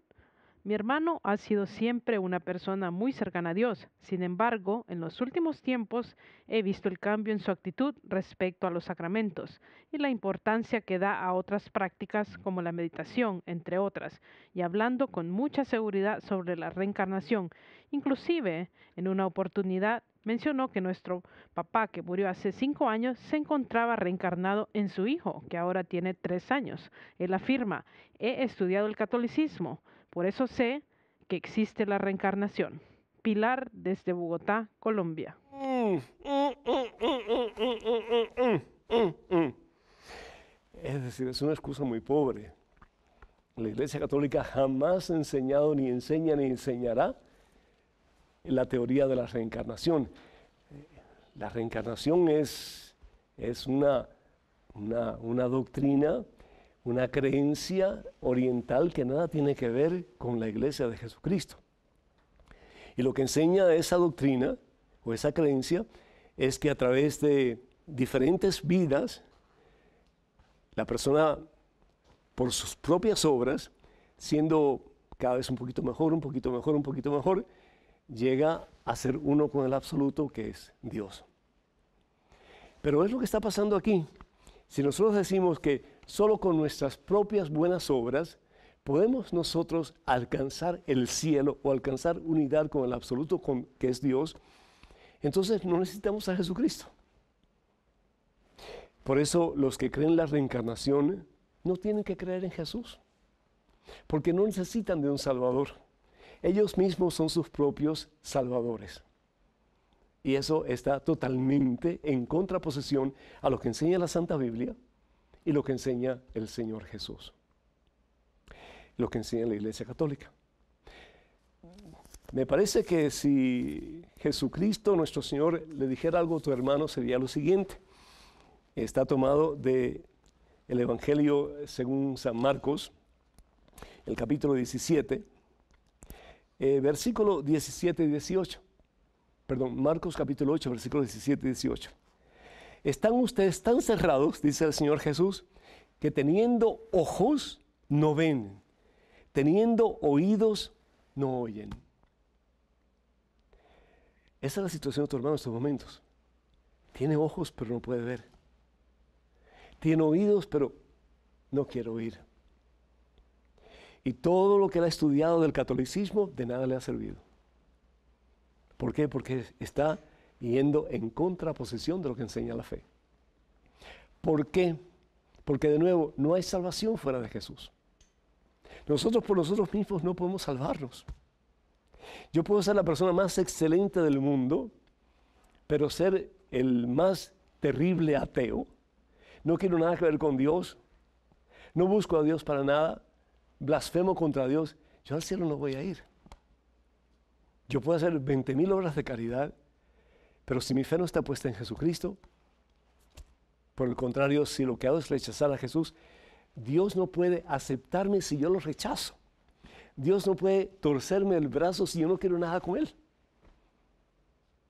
C: Mi hermano ha sido siempre una persona muy cercana a Dios. Sin embargo, en los últimos tiempos he visto el cambio en su actitud respecto a los sacramentos y la importancia que da a otras prácticas como la meditación, entre otras, y hablando con mucha seguridad sobre la reencarnación. Inclusive, en una oportunidad, mencionó que nuestro papá, que murió hace cinco años, se encontraba reencarnado en su hijo, que ahora tiene tres años. Él afirma, he estudiado el catolicismo por eso sé que existe la reencarnación. Pilar desde Bogotá, Colombia.
A: es decir, es una excusa muy pobre. La Iglesia Católica jamás ha enseñado, ni enseña, ni enseñará la teoría de la reencarnación. La reencarnación es, es una, una, una doctrina una creencia oriental que nada tiene que ver con la iglesia de Jesucristo. Y lo que enseña esa doctrina o esa creencia es que a través de diferentes vidas, la persona por sus propias obras, siendo cada vez un poquito mejor, un poquito mejor, un poquito mejor, llega a ser uno con el absoluto que es Dios. Pero es lo que está pasando aquí. Si nosotros decimos que Solo con nuestras propias buenas obras podemos nosotros alcanzar el cielo o alcanzar unidad con el absoluto con, que es Dios. Entonces no necesitamos a Jesucristo. Por eso los que creen en la reencarnación no tienen que creer en Jesús, porque no necesitan de un Salvador. Ellos mismos son sus propios salvadores. Y eso está totalmente en contraposición a lo que enseña la Santa Biblia, y lo que enseña el Señor Jesús, lo que enseña la Iglesia Católica. Me parece que si Jesucristo nuestro Señor le dijera algo a tu hermano sería lo siguiente. Está tomado de Evangelio según San Marcos, el capítulo 17, eh, versículo 17 y 18. Perdón, Marcos capítulo 8, versículo 17 y 18 están ustedes tan cerrados, dice el Señor Jesús, que teniendo ojos no ven, teniendo oídos no oyen. Esa es la situación de tu hermano en estos momentos. Tiene ojos pero no puede ver. Tiene oídos pero no quiere oír. Y todo lo que él ha estudiado del catolicismo de nada le ha servido. ¿Por qué? Porque está yendo en contraposición de lo que enseña la fe. ¿Por qué? Porque de nuevo, no hay salvación fuera de Jesús. Nosotros por nosotros mismos no podemos salvarnos. Yo puedo ser la persona más excelente del mundo, pero ser el más terrible ateo. No quiero nada que ver con Dios. No busco a Dios para nada. Blasfemo contra Dios. Yo al cielo no voy a ir. Yo puedo hacer 20.000 obras de caridad, pero si mi fe no está puesta en Jesucristo, por el contrario, si lo que hago es rechazar a Jesús, Dios no puede aceptarme si yo lo rechazo. Dios no puede torcerme el brazo si yo no quiero nada con Él.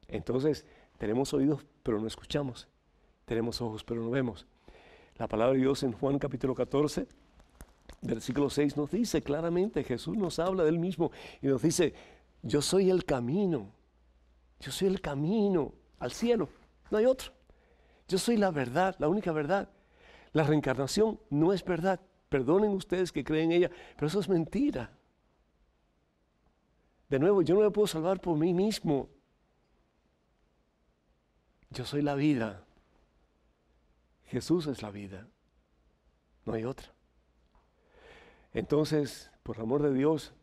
A: Entonces, tenemos oídos pero no escuchamos. Tenemos ojos pero no vemos. La palabra de Dios en Juan capítulo 14, versículo 6 nos dice claramente, Jesús nos habla del mismo y nos dice, yo soy el camino, yo soy el camino al cielo, no hay otro. Yo soy la verdad, la única verdad. La reencarnación no es verdad. Perdonen ustedes que creen en ella, pero eso es mentira. De nuevo, yo no me puedo salvar por mí mismo. Yo soy la vida. Jesús es la vida. No hay otra. Entonces, por amor de Dios,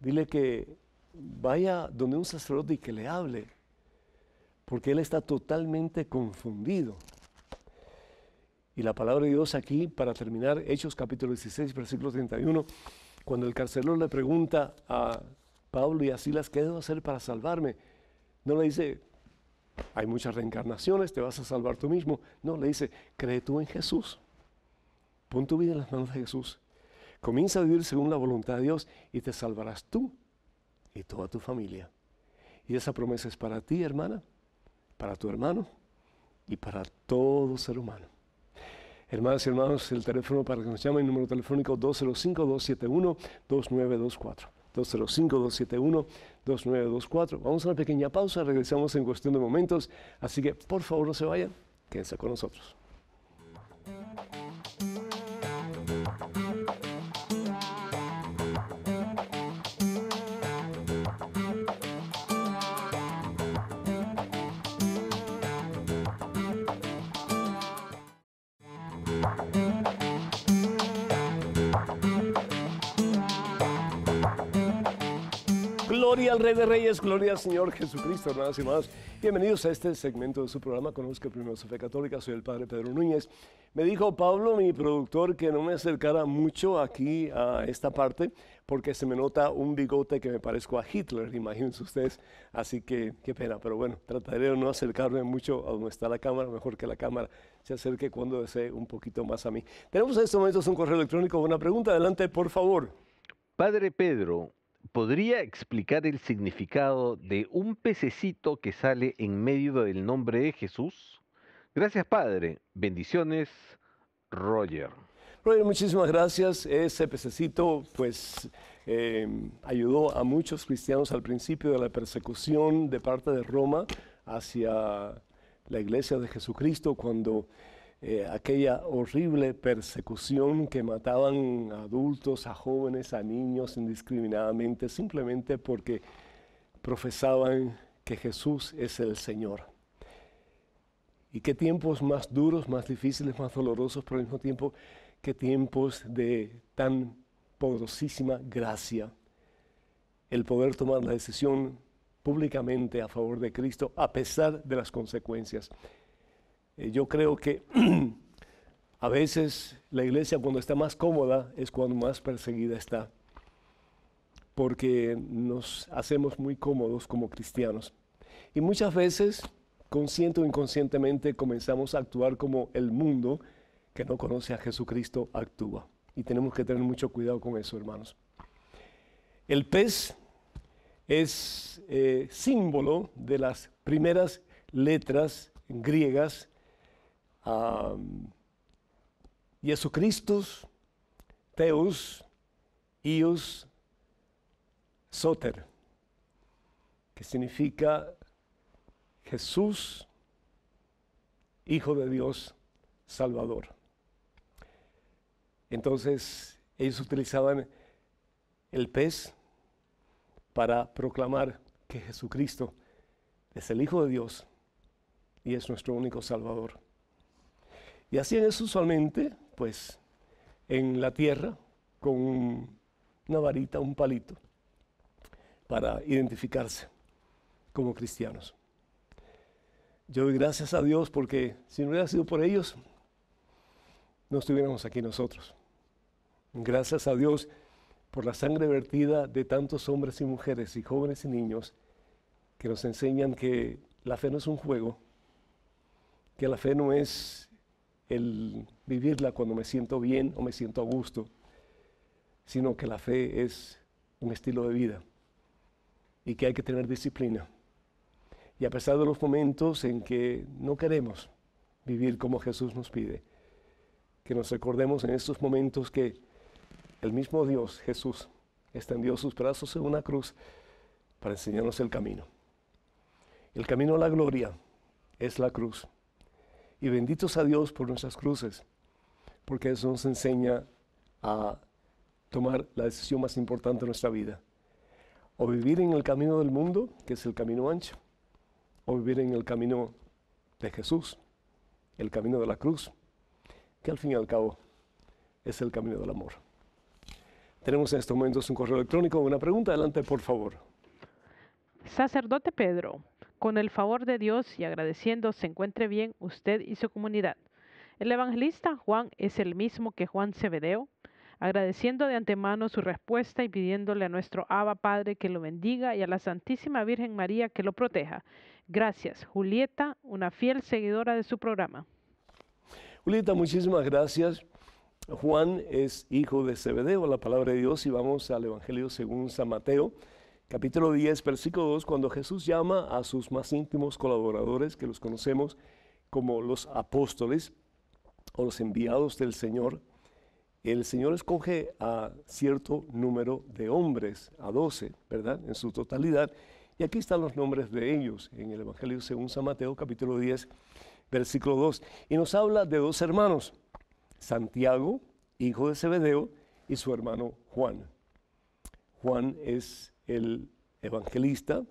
A: dile que vaya donde un sacerdote y que le hable, porque él está totalmente confundido. Y la palabra de Dios aquí, para terminar, Hechos capítulo 16, versículo 31, cuando el carcelero le pregunta a Pablo y a Silas, ¿qué debo hacer para salvarme? No le dice, hay muchas reencarnaciones, te vas a salvar tú mismo. No, le dice, cree tú en Jesús. Pon tu vida en las manos de Jesús. Comienza a vivir según la voluntad de Dios y te salvarás tú y toda tu familia. Y esa promesa es para ti, hermana, para tu hermano y para todo ser humano. Hermanas y hermanos, el teléfono para que nos llamen, el número telefónico 205-271-2924. 205-271-2924. Vamos a una pequeña pausa, regresamos en cuestión de momentos, así que por favor no se vayan, quédense con nosotros. Gloria al Rey de Reyes, gloria al Señor Jesucristo, hermanas y más, Bienvenidos a este segmento de su programa conozco Primero Su Fe Católica. Soy el Padre Pedro Núñez. Me dijo Pablo, mi productor, que no me acercara mucho aquí a esta parte porque se me nota un bigote que me parezco a Hitler, imagínense ustedes. Así que qué pena, pero bueno, trataré de no acercarme mucho a donde está la cámara, mejor que la cámara se acerque cuando desee un poquito más a mí. Tenemos en estos momentos un correo electrónico, una pregunta, adelante, por favor. Padre Pedro, podría explicar el significado de un pececito que sale en medio del nombre de Jesús? Gracias, Padre. Bendiciones, Roger. Roger, muchísimas gracias. Ese pececito, pues, em, ayudó a muchos cristianos al principio de la persecución de parte de Roma hacia la iglesia de Jesucristo cuando eh, aquella horrible persecución que mataban a adultos, a jóvenes, a niños indiscriminadamente, simplemente porque profesaban que Jesús es el Señor. Y qué tiempos más duros, más difíciles, más dolorosos, pero al mismo tiempo qué tiempos de tan poderosísima gracia. El poder tomar la decisión públicamente a favor de Cristo a pesar de las consecuencias. Eh, yo creo que a veces la iglesia cuando está más cómoda es cuando más perseguida está, porque nos hacemos muy cómodos como cristianos. Y muchas veces, consciente o inconscientemente, comenzamos a actuar como el mundo que no conoce a Jesucristo actúa. Y tenemos que tener mucho cuidado con eso, hermanos. El pez es eh, símbolo de las primeras letras griegas a jesucristo Teus, Ius, Soter, que significa Jesús, Hijo de Dios, Salvador. Entonces ellos utilizaban el pez para proclamar que Jesucristo es el Hijo de Dios y es nuestro único Salvador. Y hacían eso usualmente, pues, en la tierra con una varita, un palito, para identificarse como cristianos. Yo doy gracias a Dios porque si no hubiera sido por ellos, no estuviéramos aquí nosotros. Gracias a Dios por la sangre vertida de tantos hombres y mujeres y jóvenes y niños que nos enseñan que la fe no es un juego, que la fe no es el vivirla cuando me siento bien o me siento a gusto, sino que la fe es un estilo de vida y que hay que tener disciplina. Y a pesar de los momentos en que no queremos vivir como Jesús nos pide, que nos recordemos en estos momentos que el mismo Dios, Jesús, extendió sus brazos en una cruz para enseñarnos el camino. El camino a la gloria es la cruz y benditos a Dios por nuestras cruces, porque eso nos enseña a tomar la decisión más importante de nuestra vida. O vivir en el camino del mundo, que es el camino ancho, o vivir en el camino de Jesús, el camino de la cruz, que al fin y al cabo es el camino del amor. Tenemos en estos momentos un correo electrónico, una pregunta, adelante por favor.
C: Sacerdote Pedro, con el favor de Dios y agradeciendo se encuentre bien usted y su comunidad. El evangelista Juan es el mismo que Juan Cebedeo, agradeciendo de antemano su respuesta y pidiéndole a nuestro Abba Padre que lo bendiga y a la Santísima Virgen María que lo proteja. Gracias, Julieta, una fiel seguidora de su programa.
A: Julieta, muchísimas gracias. Juan es hijo de Cebedeo, la palabra de Dios, y vamos al Evangelio según San Mateo, capítulo 10, versículo 2, cuando Jesús llama a sus más íntimos colaboradores, que los conocemos como los apóstoles o los enviados del Señor, el Señor escoge a cierto número de hombres, a doce, ¿verdad? En su totalidad. Y aquí están los nombres de ellos en el Evangelio según San Mateo, capítulo 10, versículo 2. Y nos habla de dos hermanos, Santiago, hijo de Zebedeo, y su hermano Juan. Juan es el evangelista,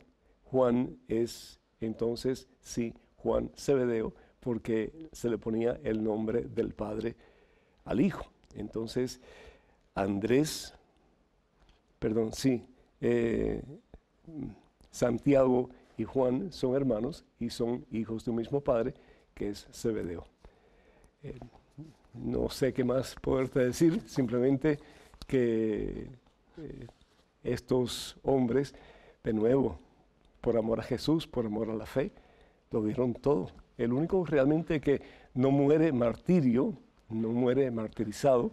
A: Juan es entonces, sí, Juan Cebedeo, porque se le ponía el nombre del Padre al Hijo. Entonces, Andrés, perdón, sí, eh, Santiago y Juan son hermanos y son hijos de un mismo Padre, que es Cebedeo. Eh, no sé qué más poderte decir, simplemente que eh, estos hombres, de nuevo, por amor a Jesús, por amor a la fe, lo dieron todo. El único realmente que no muere martirio, no muere martirizado,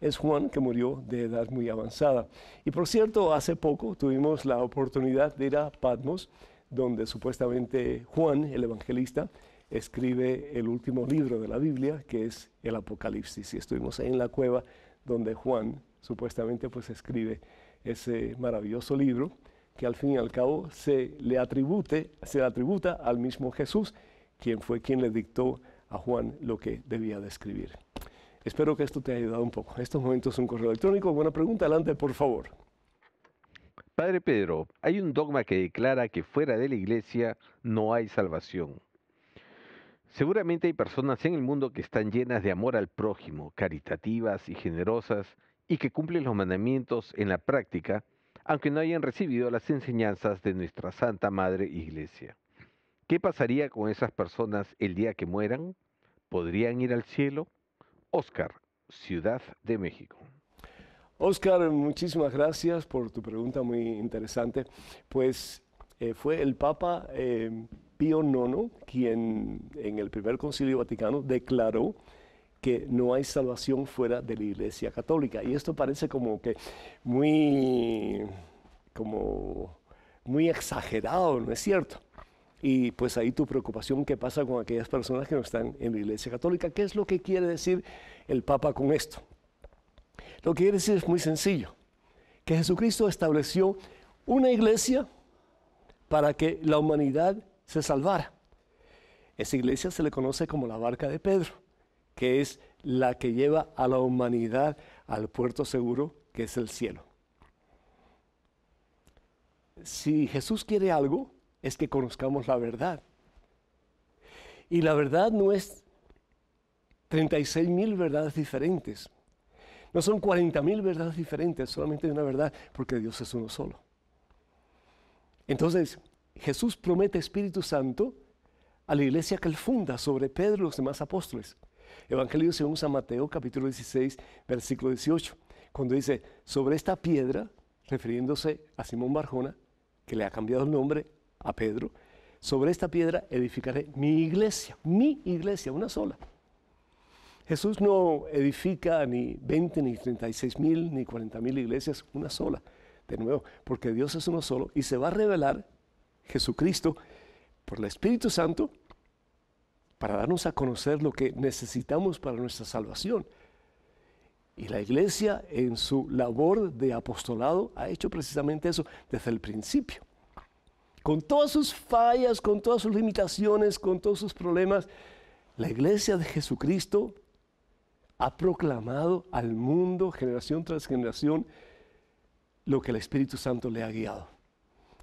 A: es Juan, que murió de edad muy avanzada. Y por cierto, hace poco tuvimos la oportunidad de ir a Patmos, donde supuestamente Juan, el evangelista, escribe el último libro de la Biblia, que es el Apocalipsis. Y estuvimos ahí en la cueva donde Juan supuestamente pues escribe ese maravilloso libro, que al fin y al cabo se le, atribute, se le atributa al mismo Jesús, quien fue quien le dictó a Juan lo que debía describir escribir. Espero que esto te haya ayudado un poco. En estos momentos un correo electrónico. Buena pregunta, adelante, por favor. Padre Pedro, hay un
B: dogma que declara que fuera de la iglesia no hay salvación. Seguramente hay personas en el mundo que están llenas de amor al prójimo, caritativas y generosas, y que cumplen los mandamientos en la práctica, aunque no hayan recibido las enseñanzas de nuestra Santa Madre Iglesia. ¿Qué pasaría con esas personas el día que
A: mueran? ¿Podrían ir al cielo? Oscar, Ciudad de México. Oscar, muchísimas gracias por tu pregunta muy interesante. Pues eh, fue el Papa eh, Pío IX quien en el primer concilio vaticano declaró que no hay salvación fuera de la Iglesia Católica. Y esto parece como que muy, como muy exagerado, ¿no es cierto? Y pues ahí tu preocupación, ¿qué pasa con aquellas personas que no están en la Iglesia Católica? ¿Qué es lo que quiere decir el Papa con esto? Lo que quiere decir es muy sencillo, que Jesucristo estableció una iglesia para que la humanidad se salvara. Esa iglesia se le conoce como la barca de Pedro que es la que lleva a la humanidad al puerto seguro, que es el cielo. Si Jesús quiere algo, es que conozcamos la verdad. Y la verdad no es 36 mil verdades diferentes. No son 40 mil verdades diferentes, solamente una verdad, porque Dios es uno solo. Entonces, Jesús promete Espíritu Santo a la iglesia que él funda sobre Pedro y los demás apóstoles. Evangelio según San Mateo capítulo 16, versículo 18, cuando dice, sobre esta piedra, refiriéndose a Simón Barjona, que le ha cambiado el nombre a Pedro, sobre esta piedra edificaré mi iglesia, mi iglesia, una sola. Jesús no edifica ni 20, ni 36 mil, ni 40 mil iglesias, una sola. De nuevo, porque Dios es uno solo y se va a revelar Jesucristo por el Espíritu Santo para darnos a conocer lo que necesitamos para nuestra salvación. Y la iglesia en su labor de apostolado ha hecho precisamente eso desde el principio. Con todas sus fallas, con todas sus limitaciones, con todos sus problemas, la iglesia de Jesucristo ha proclamado al mundo, generación tras generación, lo que el Espíritu Santo le ha guiado.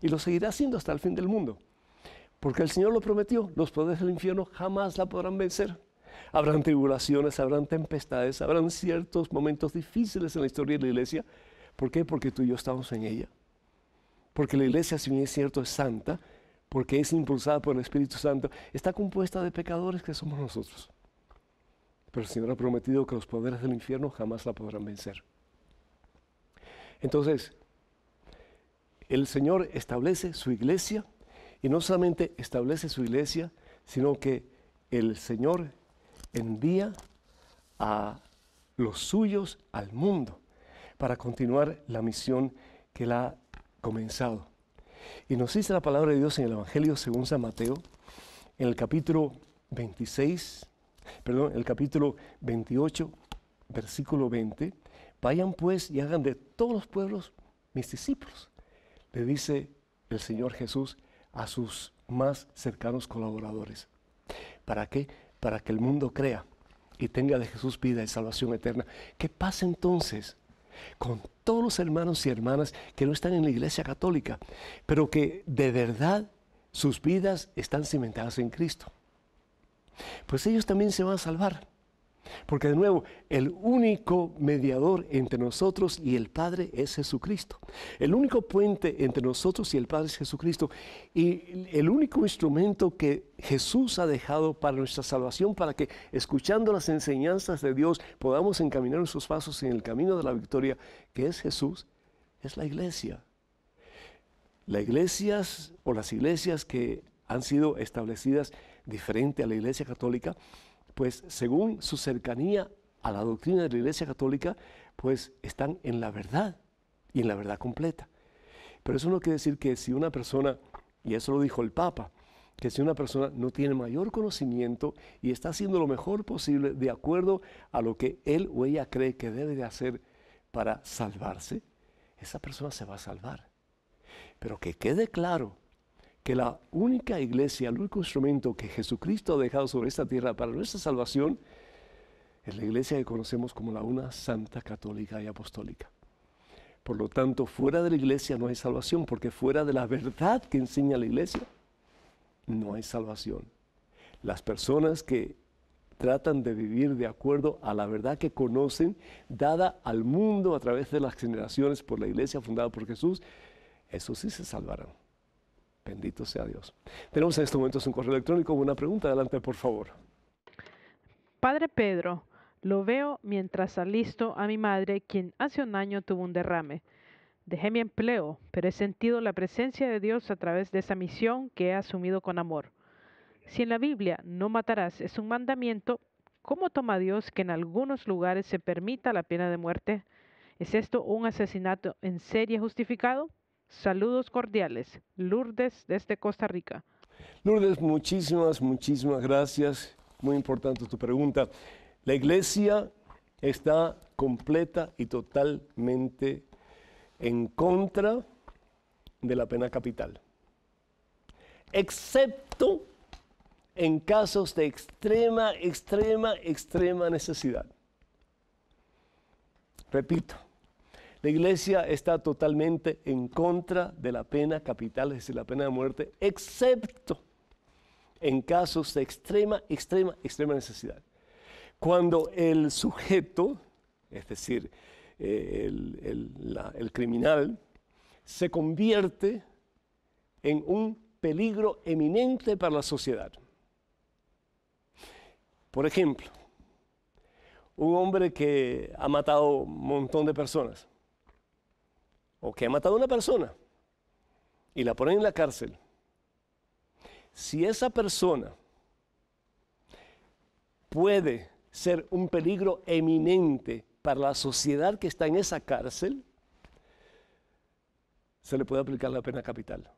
A: Y lo seguirá haciendo hasta el fin del mundo. Porque el Señor lo prometió, los poderes del infierno jamás la podrán vencer. Habrán tribulaciones, habrán tempestades, habrán ciertos momentos difíciles en la historia de la iglesia. ¿Por qué? Porque tú y yo estamos en ella. Porque la iglesia, si bien es cierto, es santa, porque es impulsada por el Espíritu Santo, está compuesta de pecadores que somos nosotros. Pero el Señor ha prometido que los poderes del infierno jamás la podrán vencer. Entonces, el Señor establece su iglesia y no solamente establece su iglesia, sino que el Señor envía a los suyos al mundo para continuar la misión que Él ha comenzado. Y nos dice la palabra de Dios en el Evangelio según San Mateo, en el capítulo 26, perdón, el capítulo 28, versículo 20, vayan pues y hagan de todos los pueblos mis discípulos, le dice el Señor Jesús a sus más cercanos colaboradores. ¿Para qué? Para que el mundo crea y tenga de Jesús vida y salvación eterna. ¿Qué pasa entonces con todos los hermanos y hermanas que no están en la Iglesia Católica, pero que de verdad sus vidas están cimentadas en Cristo? Pues ellos también se van a salvar. Porque de nuevo, el único mediador entre nosotros y el Padre es Jesucristo. El único puente entre nosotros y el Padre es Jesucristo. Y el único instrumento que Jesús ha dejado para nuestra salvación, para que escuchando las enseñanzas de Dios podamos encaminar nuestros pasos en el camino de la victoria, que es Jesús, es la iglesia. Las iglesias o las iglesias que han sido establecidas diferente a la iglesia católica, pues según su cercanía a la doctrina de la Iglesia Católica, pues están en la verdad y en la verdad completa. Pero eso no quiere decir que si una persona, y eso lo dijo el Papa, que si una persona no tiene mayor conocimiento y está haciendo lo mejor posible de acuerdo a lo que él o ella cree que debe de hacer para salvarse, esa persona se va a salvar. Pero que quede claro que la única iglesia, el único instrumento que Jesucristo ha dejado sobre esta tierra para nuestra salvación, es la iglesia que conocemos como la una santa, católica y apostólica. Por lo tanto, fuera de la iglesia no hay salvación, porque fuera de la verdad que enseña la iglesia, no hay salvación. Las personas que tratan de vivir de acuerdo a la verdad que conocen, dada al mundo a través de las generaciones por la iglesia fundada por Jesús, eso sí se salvarán. Bendito sea Dios. Tenemos en este momento un correo electrónico. Una pregunta, adelante, por favor.
C: Padre Pedro, lo veo mientras alisto a mi madre, quien hace un año tuvo un derrame. Dejé mi empleo, pero he sentido la presencia de Dios a través de esa misión que he asumido con amor. Si en la Biblia no matarás es un mandamiento, ¿cómo toma Dios que en algunos lugares se permita la pena de muerte? ¿Es esto un asesinato en serie justificado? Saludos cordiales. Lourdes desde Costa Rica.
A: Lourdes, muchísimas, muchísimas gracias. Muy importante tu pregunta. La iglesia está completa y totalmente en contra de la pena capital, excepto en casos de extrema, extrema, extrema necesidad. Repito, la iglesia está totalmente en contra de la pena capital, es decir, la pena de muerte, excepto en casos de extrema, extrema, extrema necesidad. Cuando el sujeto, es decir, eh, el, criminal, se convierte en un peligro eminente para la sociedad. Por ejemplo, un hombre que ha matado un montón de personas o que ha matado a una persona y la ponen en la cárcel, si esa persona puede ser un peligro eminente para la sociedad que está en esa cárcel, se le puede aplicar la pena capital.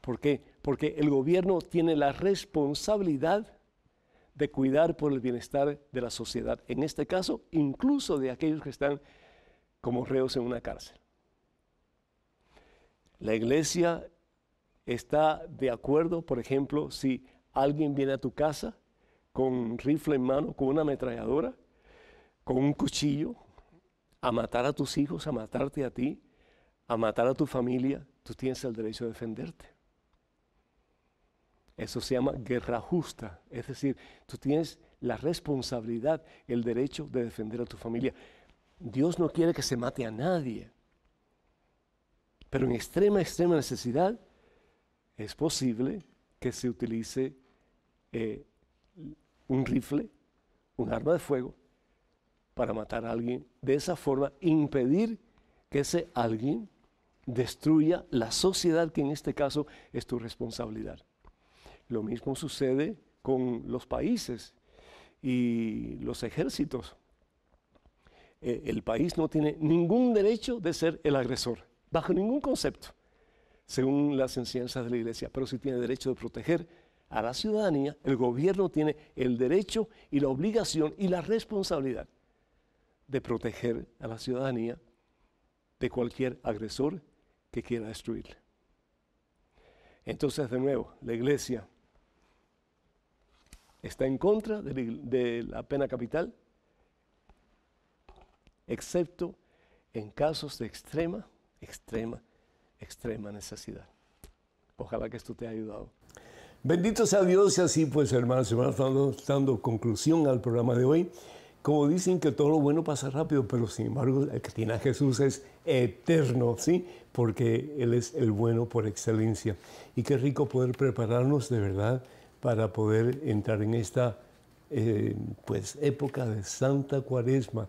A: ¿Por qué? Porque el gobierno tiene la responsabilidad de cuidar por el bienestar de la sociedad, en este caso incluso de aquellos que están como reos en una cárcel. La iglesia está de acuerdo, por ejemplo, si alguien viene a tu casa con un rifle en mano, con una ametralladora, con un cuchillo, a matar a tus hijos, a matarte a ti, a matar a tu familia, tú tienes el derecho de defenderte. Eso se llama guerra justa, es decir, tú tienes la responsabilidad, el derecho de defender a tu familia. Dios no quiere que se mate a nadie. Pero en extrema, extrema necesidad es posible que se utilice eh, un rifle, un arma de fuego, para matar a alguien. De esa forma, impedir que ese alguien destruya la sociedad que en este caso es tu responsabilidad. Lo mismo sucede con los países y los ejércitos. Eh, el país no tiene ningún derecho de ser el agresor, bajo ningún concepto, según las enseñanzas de la Iglesia, pero sí tiene derecho de proteger a la ciudadanía, el gobierno tiene el derecho y la obligación y la responsabilidad de proteger a la ciudadanía de cualquier agresor que quiera destruirla. Entonces, de nuevo, la iglesia está en contra de la pena capital, excepto en casos de extrema, extrema, extrema necesidad. Ojalá que esto te haya ayudado. Bendito sea Dios y así pues hermanos, hermanos, estamos dando conclusión al programa de hoy. Como dicen que todo lo bueno pasa rápido, pero sin embargo el que tiene a Jesús es eterno, ¿sí? Porque Él es el bueno por excelencia. Y qué rico poder prepararnos de verdad para poder entrar en esta eh, pues época de Santa Cuaresma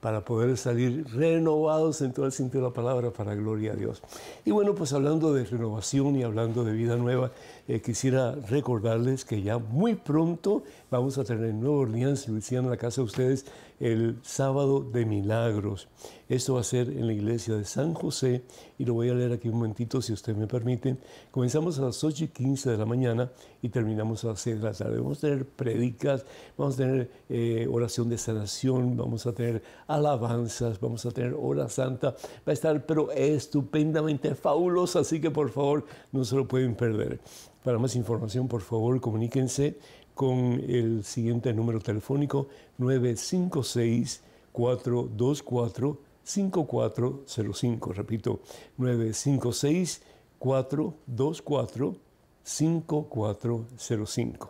A: para poder salir renovados en todo el sentido de la palabra para gloria a Dios. Y bueno, pues hablando de renovación y hablando de vida nueva, eh, quisiera recordarles que ya muy pronto vamos a tener en Nueva Orleans, Luisiana, en la casa de ustedes, el sábado de milagros. Esto va a ser en la iglesia de San José y lo voy a leer aquí un momentito si usted me permite. Comenzamos a las 8 y 15 de la mañana y terminamos a las 6 de la tarde. Vamos a tener predicas, vamos a tener eh, oración de sanación, vamos a tener alabanzas, vamos a tener hora santa. Va a estar pero estupendamente fabulosa, así que por favor no se lo pueden perder. Para más información, por favor, comuníquense con el siguiente número telefónico 956-424-5405. Repito, 956-424-5405.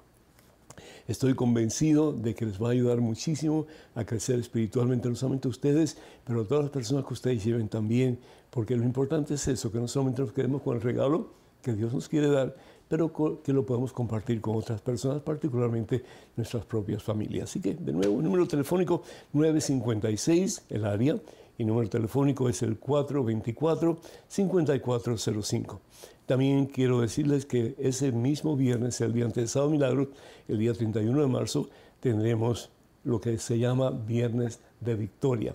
A: Estoy convencido de que les va a ayudar muchísimo a crecer espiritualmente, no solamente ustedes, pero a todas las personas que ustedes lleven también, porque lo importante es eso, que no solamente nos quedemos con el regalo que Dios nos quiere dar, pero que lo podemos compartir con otras personas, particularmente nuestras propias familias. Así que, de nuevo, número telefónico 956, el área, y número telefónico es el 424-5405. También quiero decirles que ese mismo viernes, el día antes de Sábado Milagro, el día 31 de marzo, tendremos lo que se llama Viernes de Victoria.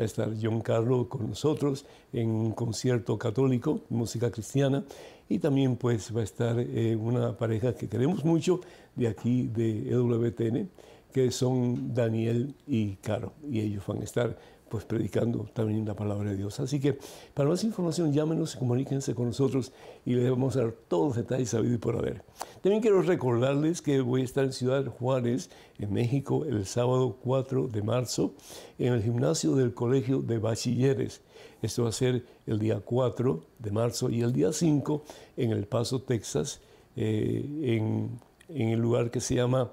A: Va a estar John Carlos con nosotros en un concierto católico, música cristiana, y también pues va a estar eh, una pareja que queremos mucho de aquí de EWTN, que son Daniel y Caro, y ellos van a estar pues predicando también la palabra de Dios. Así que para más información llámenos, y comuníquense con nosotros y les vamos a dar todos los detalles sabidos y por haber. También quiero recordarles que voy a estar en Ciudad Juárez, en México, el sábado 4 de marzo, en el gimnasio del Colegio de Bachilleres. Esto va a ser el día 4 de marzo y el día 5 en El Paso, Texas, eh, en, el lugar que se llama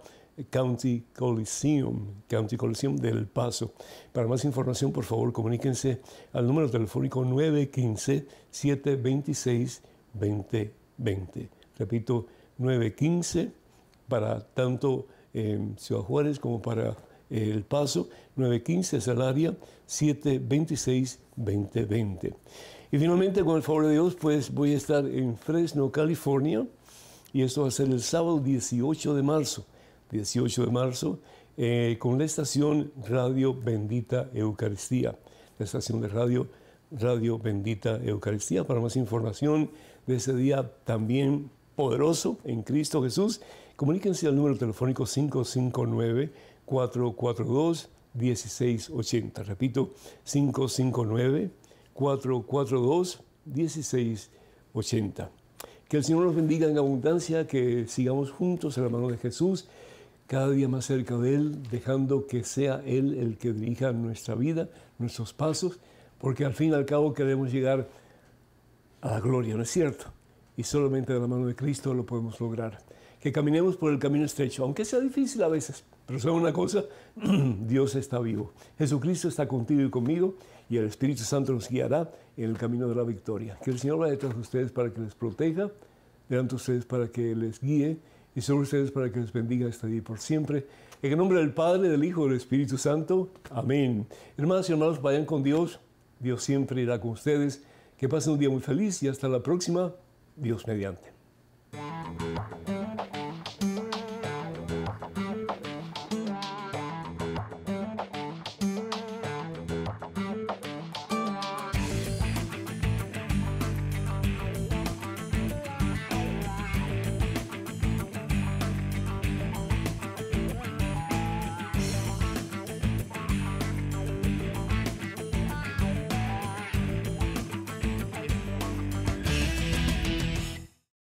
A: County Coliseum, County Coliseum del Paso. Para más información, por favor, comuníquense al número telefónico 915-726-2020. Repito, 915 para tanto eh, Ciudad Juárez como para eh, El Paso, 915 es el área 726-2020. Y finalmente, con el favor de Dios, pues voy a estar en Fresno, California, y esto va a ser el sábado 18 de marzo. 18 de marzo, eh, con la estación Radio Bendita Eucaristía. La estación de radio Radio Bendita Eucaristía. Para más información de ese día también poderoso en Cristo Jesús, comuníquense al número telefónico 559 442 1680. Repito, 559-442-1680. Que el Señor nos bendiga en abundancia, que sigamos juntos en la mano de Jesús, cada día más cerca de Él, dejando que sea Él el que dirija nuestra vida, nuestros pasos, porque al fin y al cabo queremos llegar a la gloria, ¿no es cierto? Y solamente de la mano de Cristo lo podemos lograr que caminemos por el camino estrecho, aunque sea difícil a veces. Pero sabe una cosa, Dios está vivo. Jesucristo está contigo y conmigo y el Espíritu Santo nos guiará en el camino de la victoria. Que el Señor vaya detrás de ustedes para que les proteja, delante de ustedes para que les guíe y sobre ustedes para que les bendiga este día y por siempre. En el nombre del Padre, del Hijo y del Espíritu Santo. Amén. Hermanos y hermanos, vayan con Dios. Dios siempre irá con ustedes. Que pasen un día muy feliz y hasta la próxima. Dios mediante.